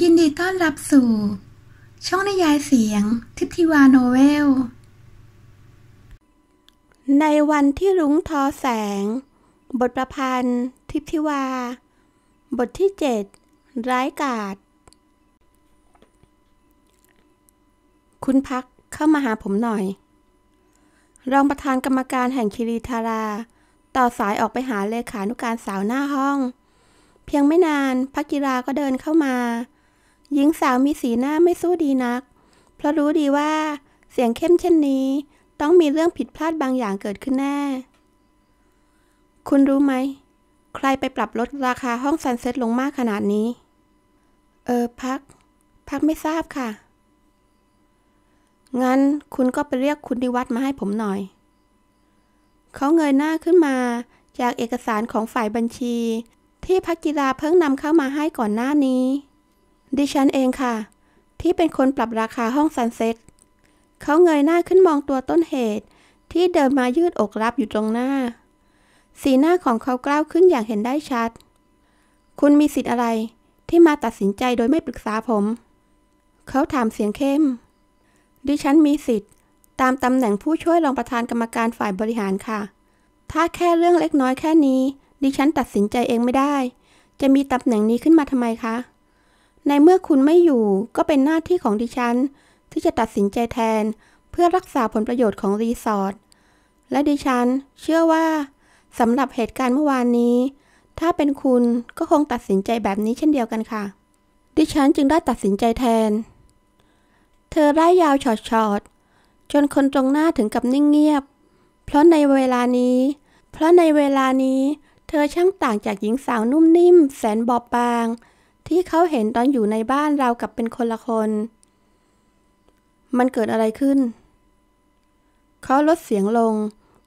ยินดีต้อนรับสู่ ช่องนิยายเสียง ทิพทิวาโนเวล ในวันที่รุ้งทอแสง บทประพันธ์ทิพทิวา บทที่เจ็ดร้ายกาดคุณพักเข้ามาหาผมหน่อย รองประธานกรรมการแห่งคิริทารา ต่อสายออกไปหาเลขานุการสาวหน้าห้อง เพียงไม่นานพักกีราก็เดินเข้ามาหญิงสาวมีสีหน้าไม่สู้ดีนัก เพราะรู้ดีว่า เสียงเข้มเช่นนี้ต้องมีเรื่องผิดพลาดบางอย่างเกิดขึ้นแน่ คุณรู้ไหม ใครไปปรับลดราคาห้องซันเซ็ตลงมากขนาดนี้ เออ พัก พักไม่ทราบค่ะ งั้นคุณก็ไปเรียกคุณดิวัตมาให้ผมหน่อย เขาเงยหน้าขึ้นมา จากเอกสารของฝ่ายบัญชี ที่พักกีฬาเพิ่งนำเข้ามาให้ก่อนหน้านี้ดิฉันเองค่ะ ที่เป็นคนปรับราคาห้องซันเซ็ตเขาเงยหน้าขึ้นมองตัวต้นเหตุ ที่เดินมายืดอกรับอยู่ตรงหน้า สีหน้าของเขากล้าวขึ้นอย่างเห็นได้ชัด คุณมีสิทธิ์อะไร ที่มาตัดสินใจโดยไม่ปรึกษาผม เขาถามเสียงเข้ม ดิฉันมีสิทธิ์ ตามตำแหน่งผู้ช่วยรองประธานกรรมการฝ่ายบริหารค่ะ ถ้าแค่เรื่องเล็กน้อยแค่นี้ ดิฉันตัดสินใจเองไม่ได้ จะมีตำแหน่งนี้ขึ้นมาทำไมคะในเมื่อคุณไม่อยู่ก็เป็นหน้าที่ของดิฉัน ที่จะตัดสินใจแทนเพื่อรักษาผลประโยชน์ของรีสอร์ทและดิฉันเชื่อว่าสำหรับเหตุการณ์เมื่อวานนี้ ถ้าเป็นคุณก็คงตัดสินใจแบบนี้เช่นเดียวกันค่ะ ดิฉันจึงได้ตัดสินใจแทน เธอไ่ายาวชอชอดๆจนคนตรงหน้าถึงกับนิ่งเงียบ เพราะในเวลานี้ เพราะในเวลานี้ เธอช่างต่างจากหญิงสาวนุ่มนิ่มแสนบอบบางที่เขาเห็นตอนอยู่ในบ้านเรากับเป็นคนละคน มันเกิดอะไรขึ้น เขาลดเสียงลง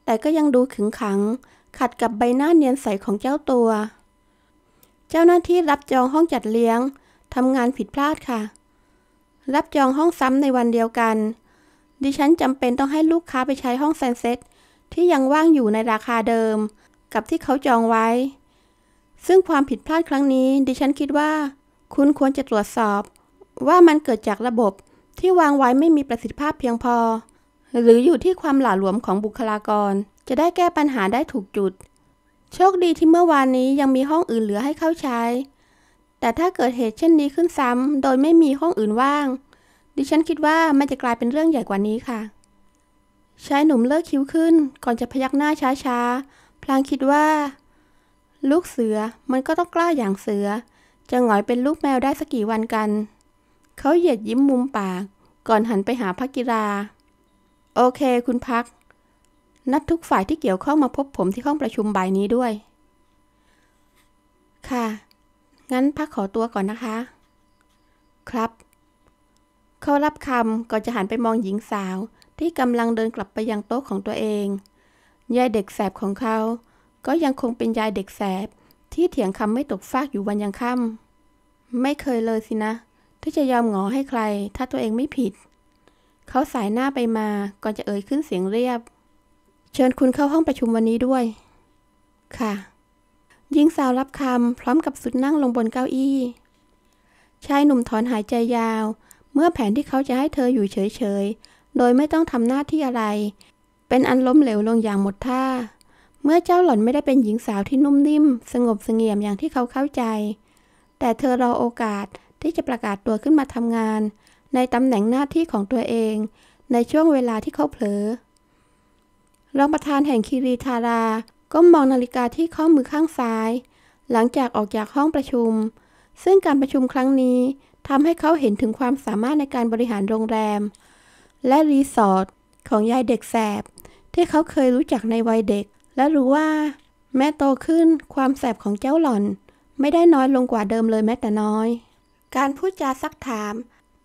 แต่ก็ยังดูขึงขัง ขัดกับใบหน้าเนียนใสของเจ้าตัว เจ้าหน้าที่รับจองห้องจัดเลี้ยง ทำงานผิดพลาดค่ะ รับจองห้องซ้ำในวันเดียวกัน ดิฉันจำเป็นต้องให้ลูกค้าไปใช้ห้องแซนเซ็ตที่ยังว่างอยู่ในราคาเดิม กับที่เขาจองไว้ ซึ่งความผิดพลาดครั้งนี้ ดิฉันคิดว่าคุณควรจะตรวจสอบ ว่ามันเกิดจากระบบที่วางไว้ไม่มีประสิทธิภาพเพียงพอ หรืออยู่ที่ความหลาหลวมของบุคลากร จะได้แก้ปัญหาได้ถูกจุด โชคดีที่เมื่อวานนี้ยังมีห้องอื่นเหลือให้เข้าใช้ แต่ถ้าเกิดเหตุเช่นนี้ขึ้นซ้ำโดยไม่มีห้องอื่นว่าง ดิฉันคิดว่ามันจะกลายเป็นเรื่องใหญ่กว่านี้ค่ะชายหนุ่มเลิกคิ้วขึ้น ก่อนจะพยักหน้าช้าๆพลางคิดว่า ลูกเสือมันก็ต้องกล้าอย่างเสือจะหงอยเป็นลูกแมวได้สักกี่วันกัน เขาเหยียดยิ้มมุมปากก่อนหันไปหาพักกีฬา โอเคคุณพัก นัดทุกฝ่ายที่เกี่ยวข้องมาพบผมที่ห้องประชุมบ่ายนี้ด้วย ค่ะ งั้นพักขอตัวก่อนนะคะ ครับเขารับคำก่อนจะหันไปมองหญิงสาวที่กำลังเดินกลับไปยังโต๊ะของตัวเอง ยายเด็กแสบของเขา ก็ยังคงเป็นยายเด็กแสบที่เถียงคำไม่ตกฟากอยู่วันยังค่ำไม่เคยเลยสินะ ที่จะยอมงอให้ใคร ถ้าตัวเองไม่ผิด เขาสายหน้าไปมาก่อนจะเอ่ยขึ้นเสียงเรียบ เชิญคุณเข้าห้องประชุมวันนี้ด้วย ค่ะ ยิงสาวรับคำพร้อมกับสุดนั่งลงบนเก้าอี้ ชายหนุ่มถอนหายใจยาว เมื่อแผนที่เขาจะให้เธออยู่เฉยๆ โดยไม่ต้องทำหน้าที่อะไร เป็นอันล้มเหลวลงอย่างหมดท่าเมื่อเจ้าหล่อนไม่ได้เป็นหญิงสาวที่นุ่มนิ่ม สงบเสงี่ยมอย่างที่เขาเข้าใจ แต่เธอรอโอกาสที่จะประกาศตัวขึ้นมาทำงาน ในตำแหน่งหน้าที่ของตัวเองในช่วงเวลาที่เขาเผลอ รองประธานแห่งคีรีทาราก้มมองนาฬิกาที่ข้อมือข้างซ้าย หลังจากออกจากห้องประชุม ซึ่งการประชุมครั้งนี้ทำให้เขาเห็นถึงความสามารถในการบริหารโรงแรม และรีสอร์ทของยายเด็กแสบที่เขาเคยรู้จักในวัยเด็กและรู้ว่า แม้โตขึ้นความแสบของเจ้าหล่อน ไม่ได้น้อยลงกว่าเดิมเลยแม้แต่น้อย การพูดจาซักถาม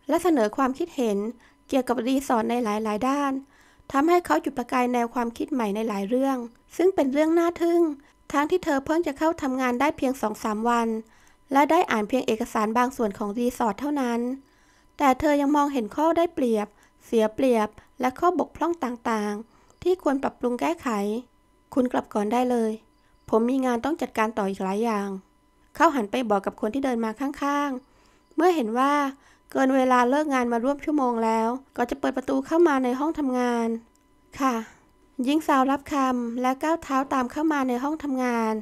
และเสนอความคิดเห็นเกี่ยวกับรีสอร์ทในหลาย ๆ ด้านทำให้เขาจุดประกายแนวความคิดใหม่ในหลายเรื่อง ซึ่งเป็นเรื่องน่าทึ่ง ทั้งที่เธอเพิ่งจะเข้าทำงานได้เพียงสองสามวัน และได้อ่านเพียงเอกสารบางส่วนของรีสอร์ทเท่านั้น แต่เธอยังมองเห็นข้อได้เปรียบ เสียเปรียบ และข้อบกพร่องต่าง ๆ ที่ควรปรับปรุงแก้ไขคุณกลับก่อนได้เลย ผมมีงานต้องจัดการต่ออีกหลายอย่าง เขาหันไปบอกกับคนที่เดินมาข้างๆ เมื่อเห็นว่าเกินเวลาเลิกงานมาร่วมชั่วโมงแล้ว ก็จะเปิดประตูเข้ามาในห้องทำงาน ค่ะ ยิงสาวรับคำและก้าวเท้าตามเข้ามาในห้องทำงาน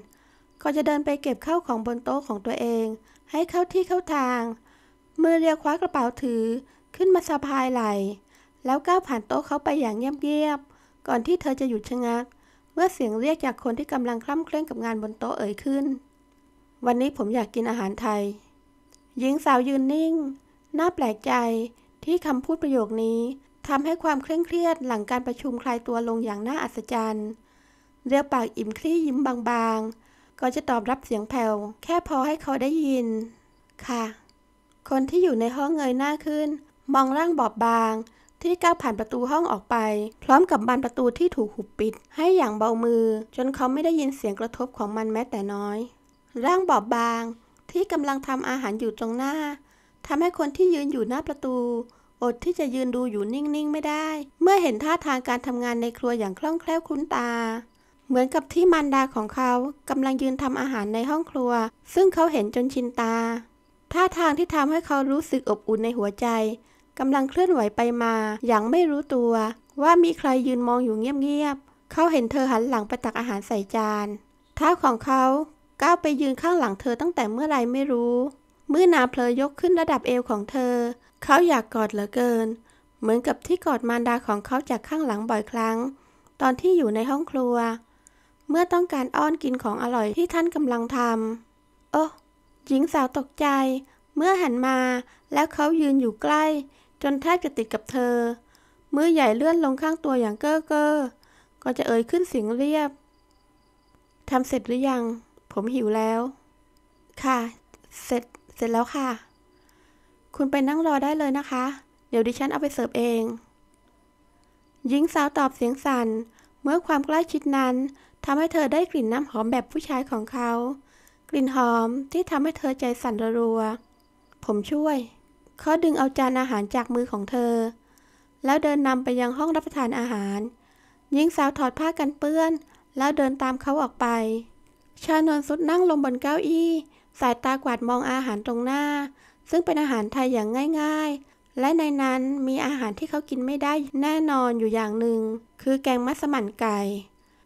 ก็จะเดินไปเก็บข้าวของบนโต๊ะของตัวเอง ให้เข้าที่เข้าทางเมื่อเรียกคว้ากระเป๋าถือขึ้นมาสะพายไหลแล้วก้าวผ่านโต๊ะเขาไปอย่างเงียบๆ ก่อนที่เธอจะหยุดชะงักเมื่อเสียงเรียกจากคนที่กำลังคล่ำเคร่งกับงานบนโต๊ะเอ่ยขึ้น วันนี้ผมอยากกินอาหารไทย หญิงสาวยืนนิ่งน่าแปลกใจที่คำพูดประโยคนี้ทำให้ความเคร่งเครียดหลังการประชุมคลายตัวลงอย่างน่าอัศจรรย์เรียวปากอิ่มคลี่ยิ้มบางๆ ก็จะตอบรับเสียงแผ่วแค่พอให้เขาได้ยินค่ะ คนที่อยู่ในห้องเงยหน้าขึ้น มองร่างบอบบางที่ก้าวผ่านประตูห้องออกไป พร้อมกับบานประตูที่ถูกหุบปิด ให้อย่างเบามือ จนเขาไม่ได้ยินเสียงกระทบของมันแม้แต่น้อย ร่างบอบบางที่กำลังทำอาหารอยู่ตรงหน้าทำให้คนที่ยืนอยู่หน้าประตู อดที่จะยืนดูอยู่นิ่ง ๆ ไม่ได้ เมื่อเห็นท่าทางการทำงานในครัวอย่างคล่องแคล่วคุ้นตา เหมือนกับที่มารดาของเขากำลังยืนทำอาหารในห้องครัว ซึ่งเขาเห็นจนชินตา ท่าทางที่ทำให้เขารู้สึกอบอุ่นในหัวใจกำลังเคลื่อนไหวไปมาอย่างไม่รู้ตัว ว่ามีใครยืนมองอยู่เงียบๆ เขาเห็นเธอหันหลังไปตักอาหารใส่จานเท้าของเขาก้าวไปยืนข้างหลังเธอตั้งแต่เมื่อไรไม่รู้เมื่อนาเพลยกขึ้นระดับเอวของเธอ เขาอยากกอดเหลือเกิน เหมือนกับที่กอดมารดาของเขาจากข้างหลังบ่อยครั้ง ตอนที่อยู่ในห้องครัว เมื่อต้องการอ้อนกินของอร่อยที่ท่านกำลังทำโอ้หญิงสาวตกใจ เมื่อหันมาแล้วเขายืนอยู่ใกล้จนแทบจะติดกับเธอมือใหญ่เลื่อนลงข้างตัวอย่างเก้อเก้อก็จะเอ่ยขึ้นเสียงเรียบทำเสร็จหรือยัง ผมหิวแล้ว ค่ะ เสร็จ เสร็จแล้วค่ะ คุณไปนั่งรอได้เลยนะคะ เดี๋ยวดิฉันเอาไปเสิร์ฟเองหญิงสาวตอบเสียงสัน่น เมื่อความใกล้ชิดนั้นทำให้เธอได้กลิ่นน้ำหอมแบบผู้ชายของเขา กลิ่นหอมที่ทำให้เธอใจสั่นรัว ผมช่วยเขาดึงเอาจานอาหารจากมือของเธอ แล้วเดินนำไปยังห้องรับประทานอาหารหญิงสาวถอดผ้ากันเปื้อน แล้วเดินตามเขาออกไป ชานนสุดนั่งลงบนเก้าอี้ สายตากวาดมองอาหารตรงหน้า ซึ่งเป็นอาหารไทยอย่างง่าย ๆ และในนั้นมีอาหารที่เขากินไม่ได้แน่นอนอยู่อย่างหนึ่ง คือแกงมัสมั่นไก่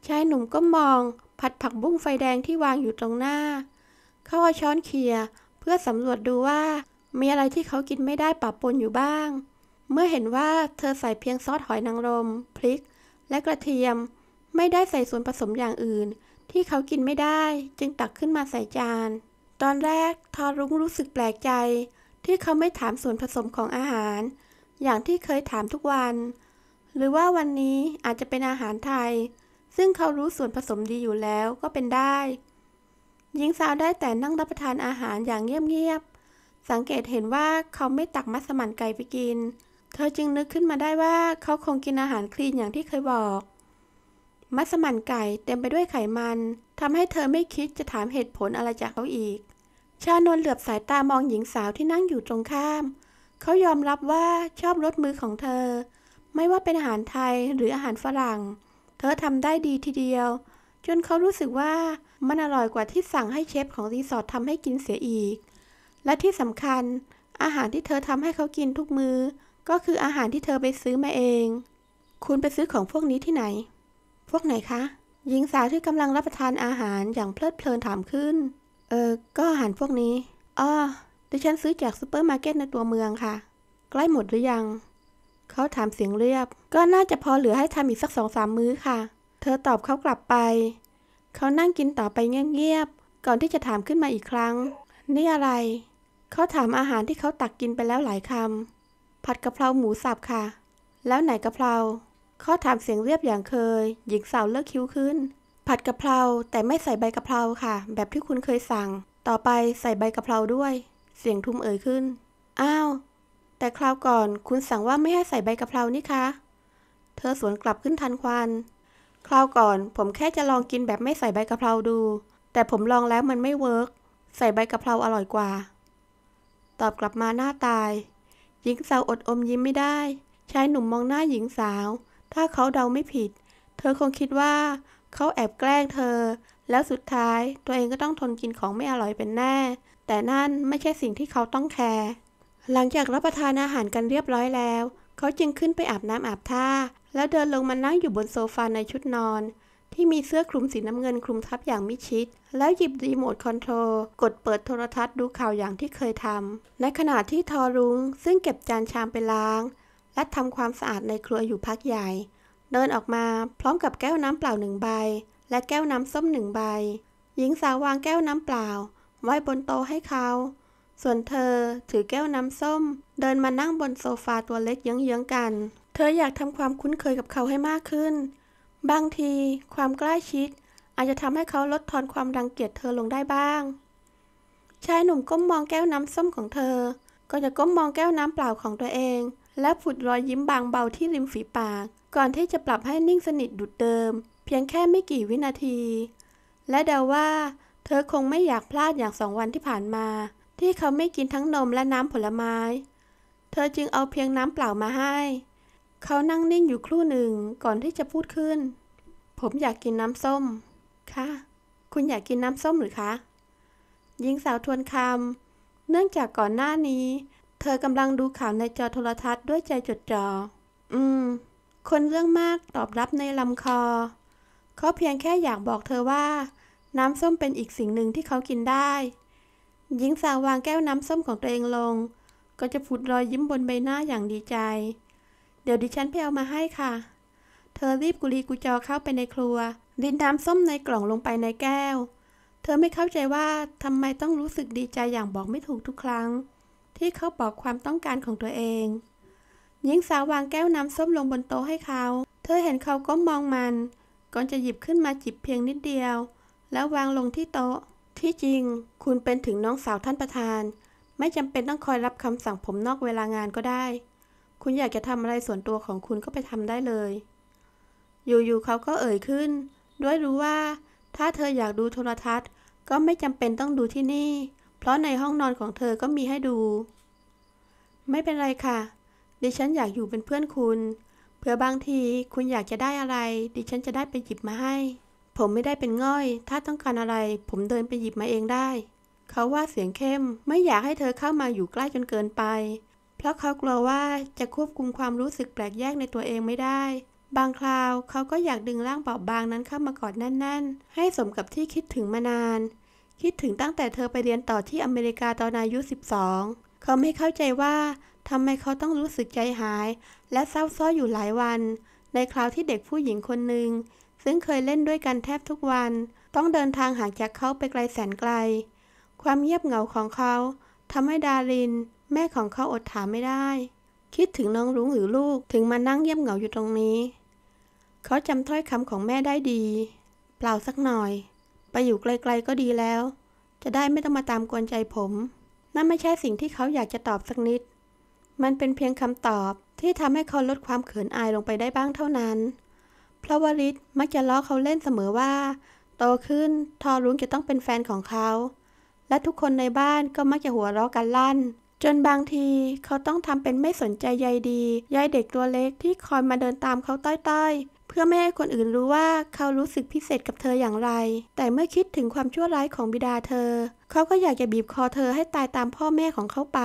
ชายหนุ่มก็มอง ผัดผักบุ้งไฟแดงที่วางอยู่ตรงหน้า เขาเอาช้อนเคี่ยเพื่อสำรวจดูว่ามีอะไรที่เขากินไม่ได้ปะปนอยู่บ้าง เมื่อเห็นว่าเธอใส่เพียงซอสหอยนางรมพริก และกระเทียม ไม่ได้ใส่ส่วนผสมอย่างอื่น ที่เขากินไม่ได้จึงตักขึ้นมาใส่จาน ตอนแรกทอรุ้งรู้สึกแปลกใจ ที่เขาไม่ถามส่วนผสมของอาหาร อย่างที่เคยถามทุกวัน หรือว่าวันนี้อาจจะเป็นอาหารไทย ซึ่งเขารู้ส่วนผสมดีอยู่แล้วก็เป็นได้หญิงสาวได้แต่นั่งรับประทานอาหารอย่างเงียบ ๆสังเกตเห็นว่าเขาไม่ตักมัสมั่นไก่ไปกิน เธอจึงนึกขึ้นมาได้ว่าเขาคงกินอาหารคลีนอย่างที่เคยบอก มัสมั่นไก่เต็มไปด้วยไขมัน ทำให้เธอไม่คิดจะถามเหตุผลอะไรจากเขาอีก ชาโนนเหลือบสายตามองหญิงสาวที่นั่งอยู่ตรงข้าม เขายอมรับว่าชอบรสมือของเธอ ไม่ว่าเป็นอาหารไทยหรืออาหารฝรั่ง เธอทำได้ดีทีเดียว จนเขารู้สึกว่ามันอร่อยกว่าที่สั่งให้เชฟของรีสอร์ททำให้กินเสียอีกและที่สำคัญ อาหารที่เธอทำให้เขากินทุกมือ้อก็คืออาหารที่เธอไปซื้อมาเอง คุณไปซื้อของพวกนี้ที่ไหน พวกไหนคะหญิงสาวที่กำลังรับประทานอาหารอย่างเพลิดเพลินถามขึ้น เออ ก็อาหารพวกนี้อ๋อดิฉันซื้อจากซูเปอร์มาร์เก็ตในตัวเมืองค่ะ ใกล้หมดหรือยัง เขาถามเสียงเรียบ ก็น่าจะพอเหลือให้ทำอีกสักสองสามมื้อค่ะ เธอตอบเขากลับไป เขานั่งกินต่อไปเงียบๆก่อนที่จะถามขึ้นมาอีกครั้ง นี่อะไรเขาถามอาหารที่เขาตักกินไปแล้วหลายคำ ผัดกะเพราหมูสับค่ะ แล้วไหนกะเพรา เขาถามเสียงเรียบอย่างเคย หญิงสาวเลิกคิ้วขึ้น ผัดกะเพราแต่ไม่ใส่ใบกะเพราค่ะ แบบที่คุณเคยสั่ง ต่อไปใส่ใบกะเพราด้วย เสียงทุ่มเอ่ยขึ้น อ้าว แต่คราวก่อน คุณสั่งว่าไม่ให้ใส่ใบกะเพรานี่คะเธอสวนกลับขึ้นทันควัน คราวก่อน ผมแค่จะลองกินแบบไม่ใส่ใบกะเพราดู แต่ผมลองแล้วมันไม่เวิร์กใส่ใบกะเพราอร่อยกว่าตอบกลับมาหน้าตาย หญิงสาวอดอมยิ้มไม่ได้ ชายหนุ่มมองหน้าหญิงสาว ถ้าเขาเดาไม่ผิด เธอคงคิดว่า เขาแอบแกล้งเธอ แล้วสุดท้ายตัวเองก็ต้องทนกินของไม่อร่อยเป็นแน่ แต่นั่นไม่ใช่สิ่งที่เขาต้องแคร์ หลังจากรับประทานอาหารกันเรียบร้อยแล้ว เขาจึงขึ้นไปอาบน้ำอาบท่า แล้วเดินลงมานั่งอยู่บนโซฟาในชุดนอนที่มีเสื้อคลุมสีน้ำเงินคลุมทับอย่างมิชิดแล้วหยิบรีโมทคอนโทรลกดเปิดโทรทัศน์ดูข่าวอย่างที่เคยทำในขณะที่ทอรุง้งซึ่งเก็บจานชามไปล้าง และทำความสะอาดในครัวอยู่พักใหญ่ เดินออกมาพร้อมกับแก้วน้ำเปล่าหนึ่งใบ และแก้วน้ำส้มหนึ่งใบ หญิงสาววางแก้วน้ำเปล่า ไว้บนโต๊ะให้เขา ส่วนเธอ ถือแก้วน้ำส้ม เดินมานั่งบนโซฟาตัวเล็กเยื้องๆกัน เธออยากทำความคุ้นเคยกับเขาให้มากขึ้นบางทีความใกล้ชิด อาจจะทำให้เขาลดทอนความรังเกียจเธอลงได้บ้าง ชายหนุ่มก้มมองแก้วน้ำส้มของเธอ ก็จะก้มมองแก้วน้ำเปล่าของตัวเอง และผุดรอยยิ้มบางเบาที่ริมฝีปาก ก่อนที่จะปรับให้นิ่งสนิทดุดเดิม เพียงแค่ไม่กี่วินาที และเดาว่า เธอคงไม่อยากพลาดอย่างสองวันที่ผ่านมา ที่เขาไม่กินทั้งนมและน้ำผลไม้ เธอจึงเอาเพียงน้ำเปล่ามาให้เขานั่งนิ่งอยู่ครู่หนึ่งก่อนที่จะพูดขึ้น ผมอยากกินน้ำส้ม ค่ะ คุณอยากกินน้ำส้มหรือคะ หญิงสาวทวนคำ เนื่องจากก่อนหน้านี้ เธอกำลังดูข่าวในจอโทรทัศน์ด้วยใจจดจอ่อ อืม คนเรื่องมากตอบรับในลำคอ เขาเพียงแค่อยากบอกเธอว่า น้ำส้มเป็นอีกสิ่งหนึ่งที่เขากินได้หญิงสาววางแก้วน้ำส้มของตัวเองลง ก็จะผุดรอยยิ้มบนใบหน้าอย่างดีใจเดี๋ยวดิฉันไปเอามาให้ค่ะ เธอรีบกุลีกุจอเข้าไปในครัว ดินน้ำส้มในกล่องลงไปในแก้ว เธอไม่เข้าใจว่าทำไมต้องรู้สึกดีใจอย่างบอกไม่ถูกทุกครั้ง ที่เขาบอกความต้องการของตัวเอง หญิงสาววางแก้วน้ำส้มลงบนโต๊ะให้เขา เธอเห็นเขาก้มมองมัน ก่อนจะหยิบขึ้นมาจิบเพียงนิดเดียว แล้ววางลงที่โต๊ะ ที่จริง คุณเป็นถึงน้องสาวท่านประธาน ไม่จำเป็นต้องคอยรับคำสั่งผมนอกเวลางานก็ได้คุณอยากจะทำอะไรส่วนตัวของคุณก็ไปทำได้เลย อยู่ๆเขาก็เอ่ยขึ้น ด้วยรู้ว่า ถ้าเธออยากดูโทรทัศน์ ก็ไม่จำเป็นต้องดูที่นี่ เพราะในห้องนอนของเธอก็มีให้ดู ไม่เป็นไรค่ะ ดิฉันอยากอยู่เป็นเพื่อนคุณเผื่อบางทีคุณอยากจะได้อะไร ดิฉันจะได้ไปหยิบมาให้ ผมไม่ได้เป็นง่อย ถ้าต้องการอะไร ผมเดินไปหยิบมาเองได้ เขาว่าเสียงเข้ม ไม่อยากให้เธอเข้ามาอยู่ใกล้จนเกินไปเพราะเขากลัวว่าจะควบคุมความรู้สึกแปลกแยกในตัวเองไม่ได้ บางคราวเขาก็อยากดึงร่างเบาบางนั้นเข้ามากอดแน่นๆ ให้สมกับที่คิดถึงมานาน คิดถึงตั้งแต่เธอไปเรียนต่อที่อเมริกาตอนอายุ12เขาไม่เข้าใจว่าทำไมเขาต้องรู้สึกใจหาย และเศร้าซ้ออยู่หลายวัน ในคราวที่เด็กผู้หญิงคนหนึ่งซึ่งเคยเล่นด้วยกันแทบทุกวัน ต้องเดินทางห่างจากเขาไปไกลแสนไกล ความเงียบเหงาของเขาทำให้ดารินแม่ของเขาอดถามไม่ได้ คิดถึงน้องรุ้งหรือลูกถึงมานั่งเยี่ยมเหงาอยู่ตรงนี้ เขาจำถ้อยคำของแม่ได้ดี เปล่าสักหน่อย ไปอยู่ไกลๆก็ดีแล้ว จะได้ไม่ต้องมาตามกวนใจผม นั่นไม่ใช่สิ่งที่เขาอยากจะตอบสักนิด มันเป็นเพียงคำตอบที่ทำให้เขาลดความเขินอายลงไปได้บ้างเท่านั้น เพราะวริศมักจะล้อเขาเล่นเสมอว่า โตขึ้นทอรุ้งจะต้องเป็นแฟนของเขา และทุกคนในบ้านก็มักจะหัวเราะกันลั่นจนบางทีเขาต้องทำเป็นไม่สนใจใยดียายเด็กตัวเล็กที่คอยมาเดินตามเขาต้อยๆ เพื่อไม่ให้คนอื่นรู้ว่าเขารู้สึกพิเศษกับเธออย่างไร แต่เมื่อคิดถึงความชั่วร้ายของบิดาเธอเขาก็อยากจะบีบคอเธอให้ตายตามพ่อแม่ของเขาไป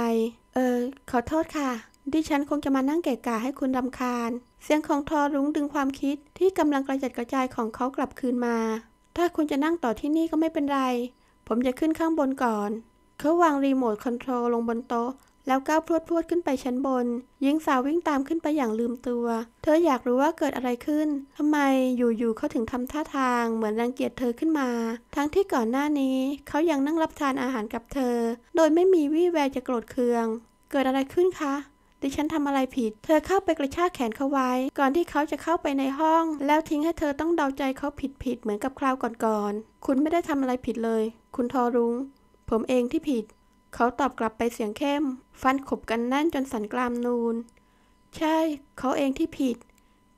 เออ ขอโทษค่ะ ดิฉันคงจะมานั่งเกะกะให้คุณรำคาญ เสียงของทอรุ้งดึงความคิดที่กำลังกระจัดกระจายของเขากลับคืนมา ถ้าคุณจะนั่งต่อที่นี่ก็ไม่เป็นไร ผมจะขึ้นข้างบนก่อนเขาวางรีโมทคอนโทรลลงบนโต๊ะ แล้วก้าวพรวดพรวดขึ้นไปชั้นบนหญิงสาววิ่งตามขึ้นไปอย่างลืมตัว เธออยากรู้ว่าเกิดอะไรขึ้นทำไมอยู่ๆเขาถึงทำท่าทางเหมือนรังเกียจเธอขึ้นมา ทั้งที่ก่อนหน้านี้ เขายังนั่งรับทานอาหารกับเธอ โดยไม่มีวี่แววจะโกรธเคือง เกิดอะไรขึ้นคะ ดิฉันทำอะไรผิด เธอเข้าไปกระชากแขนเขาไว้ ก่อนที่เขาจะเข้าไปในห้อง แล้วทิ้งให้เธอต้องเดาใจเขาผิดผิดเหมือนกับคราวก่อนๆคุณไม่ได้ทำอะไรผิดเลย คุณทอรุง้งผมเองที่ผิด เขาตอบกลับไปเสียงเข้ม ฟันขบกันแน่นจนสันกรามนูน ใช่ เขาเองที่ผิด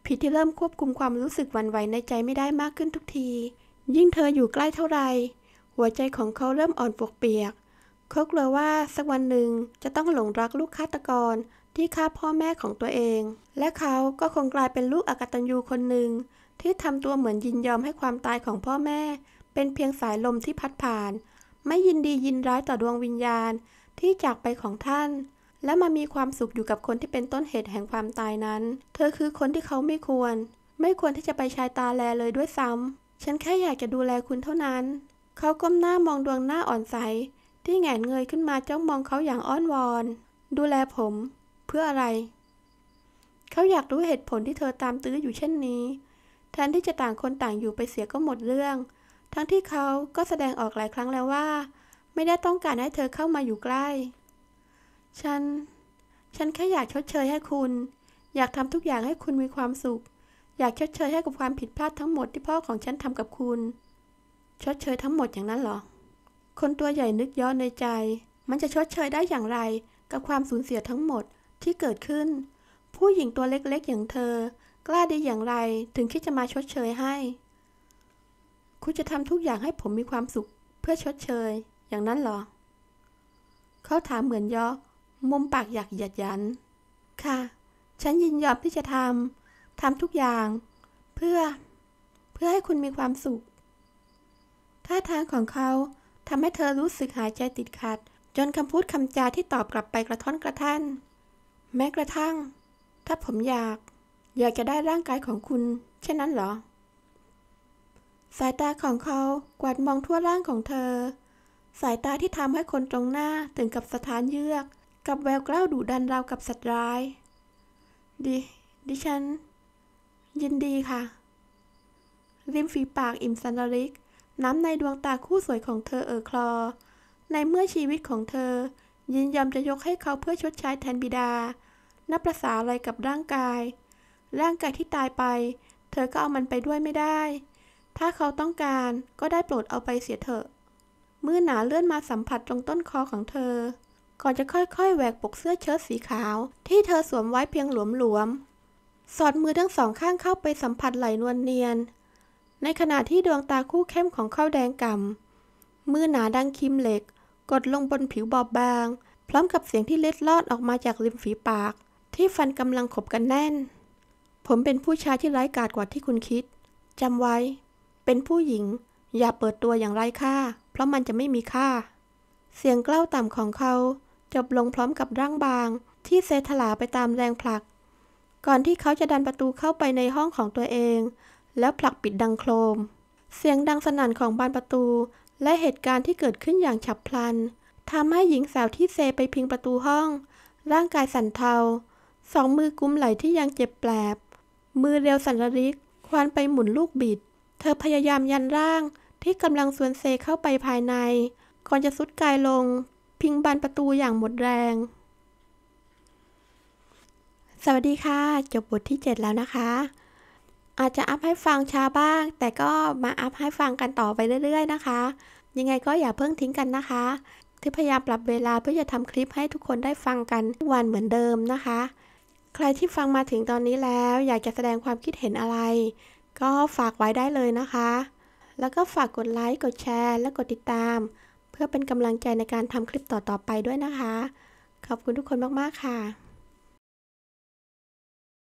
ผิดที่เริ่มควบคุมความรู้สึกวันไหวในใจไม่ได้มากขึ้นทุกที ยิ่งเธออยู่ใกล้เท่าไร หัวใจของเขาเริ่มอ่อนปวกเปียก เขากลัวว่าสักวันหนึ่งจะต้องหลงรักลูกฆาตกรที่ฆ่าพ่อแม่ของตัวเอง และเขาก็คงกลายเป็นลูกอากตัญญูคนหนึ่งที่ทำตัวเหมือนยินยอมให้ความตายของพ่อแม่ เป็นเพียงสายลมที่พัดผ่านไม่ยินดียินร้ายต่อดวงวิญญาณที่จากไปของท่าน และมามีความสุขอยู่กับคนที่เป็นต้นเหตุแห่งความตายนั้น เธอคือคนที่เขาไม่ควร ไม่ควรที่จะไปชายตาแลเลยด้วยซ้ำฉันแค่อยากจะดูแลคุณเท่านั้น เขาก้มหน้ามองดวงหน้าอ่อนใส ที่แงนเงยขึ้นมาจ้องมองเขาอย่างอ้อนวอน ดูแลผม เพื่ออะไร เขาอยากรู้เหตุผลที่เธอตามตื้ออยู่เช่นนี้แทนที่จะต่างคนต่างอยู่ไปเสียก็หมดเรื่องทั้งที่เขาก็แสดงออกหลายครั้งแล้วว่า ไม่ได้ต้องการให้เธอเข้ามาอยู่ใกล้ ฉัน ฉันแค่อยากชดเชยให้คุณ อยากทำทุกอย่างให้คุณมีความสุข อยากชดเชยให้กับความผิดพลาดทั้งหมดที่พ่อของฉันทำกับคุณ ชดเชยทั้งหมดอย่างนั้นหรอ คนตัวใหญ่นึกย้อนในใจ มันจะชดเชยได้อย่างไรกับความสูญเสียทั้งหมดที่เกิดขึ้น ผู้หญิงตัวเล็กๆ อย่างเธอ กล้าได้อย่างไร ถึงคิดจะมาชดเชยให้คุณจะทำทุกอย่างให้ผมมีความสุขเพื่อชดเชย อย่างนั้นหรอ เขาถามเหมือนยอมุมปากอยากหยัดยัน ค่ะ ฉันยินยอมที่จะทำทำทุกอย่าง เพื่อ เพื่อให้คุณมีความสุข ท่าทางของเขาทำให้เธอรู้สึกหายใจติดขัด จนคำพูดคำจาที่ตอบกลับไปกระท่อนกระท่น แม้กระทั่ง ถ้าผมอยาก อยากจะได้ร่างกายของคุณเช่นนั้นเหรอสายตาของเขากวาดมองทั่วร่างของเธอ สายตาที่ทำให้คนตรงหน้า ถึงกับสถานเยือก กับแววกล้าวดุดันราวกับสัตว์ร้าย ดิ ดิฉัน ยินดีค่ะ ริมฝีปาก อิ่มสันริก น้ำในดวงตาคู่สวยของเธอ เออคลอ ในเมื่อชีวิตของเธอ ยินยอมจะยกให้เขาเพื่อชดใช้แทนบิดา นับประสาอะไรกับร่างกาย ร่างกายที่ตายไป เธอก็เอามันไปด้วยไม่ได้ถ้าเขาต้องการก็ได้โปรดเอาไปเสียเถอะ มือหนาเลื่อนมาสัมผัสตรงต้นคอของเธอ ก่อนจะค่อยๆแหวกปกเสื้อเชิ้ตสีขาวที่เธอสวมไว้เพียงหลวมๆ สอดมือทั้งสองข้างเข้าไปสัมผัสไหลนวลเนียน ในขณะที่ดวงตาคู่เข้มของข้าวแดงกำ่ำมือหนาดังคิมเหล็ก กดลงบนผิวบอบบาง พร้อมกับเสียงที่เล็ดลอดออกมาจากริมฝีปาก ที่ฟันกำลังขบกันแน่น ผมเป็นผู้ชายที่ไร้กาจกว่าที่คุณคิดจำไว้เป็นผู้หญิง อย่าเปิดตัวอย่างไร้ค่า เพราะมันจะไม่มีค่า เสียงกล้าวต่ำของเขา จบลงพร้อมกับร่างบาง ที่เซถลาไปตามแรงผลัก ก่อนที่เขาจะดันประตูเข้าไปในห้องของตัวเอง แล้วผลักปิดดังโครม เสียงดังสนั่นของบานประตู และเหตุการณ์ที่เกิดขึ้นอย่างฉับพลันทำให้หญิงสาวที่เซไปพิงประตูห้อง ร่างกายสั่นเทา สอง มือกุมไหล่ที่ยังเจ็บแปลบมือเร็วสันระริก ควานไปหมุนลูกบิดเธอพยายามยันร่างที่กำลังสวนเซเข้าไปภายใน ก่อนจะสุดกายลง พิงบานประตูอย่างหมดแรง สวัสดีค่ะ จบบทที่ 7 แล้วนะคะ อาจจะอัพให้ฟังช้าบ้าง แต่ก็มาอัพให้ฟังกันต่อไปเรื่อยๆนะคะ ยังไงก็อย่าเพิ่งทิ้งกันนะคะ ที่พยายามปรับเวลาเพื่อจะทำคลิปให้ทุกคนได้ฟังกันวันเหมือนเดิมนะคะ ใครที่ฟังมาถึงตอนนี้แล้วอยากจะแสดงความคิดเห็นอะไรก็ฝากไว้ได้เลยนะคะ แล้วก็ฝากกดไลค์ กดแชร์ และกดติดตาม เพื่อเป็นกำลังใจในการทำคลิปต่อๆไปด้วยนะคะ ขอบคุณทุกคนมากๆค่ะ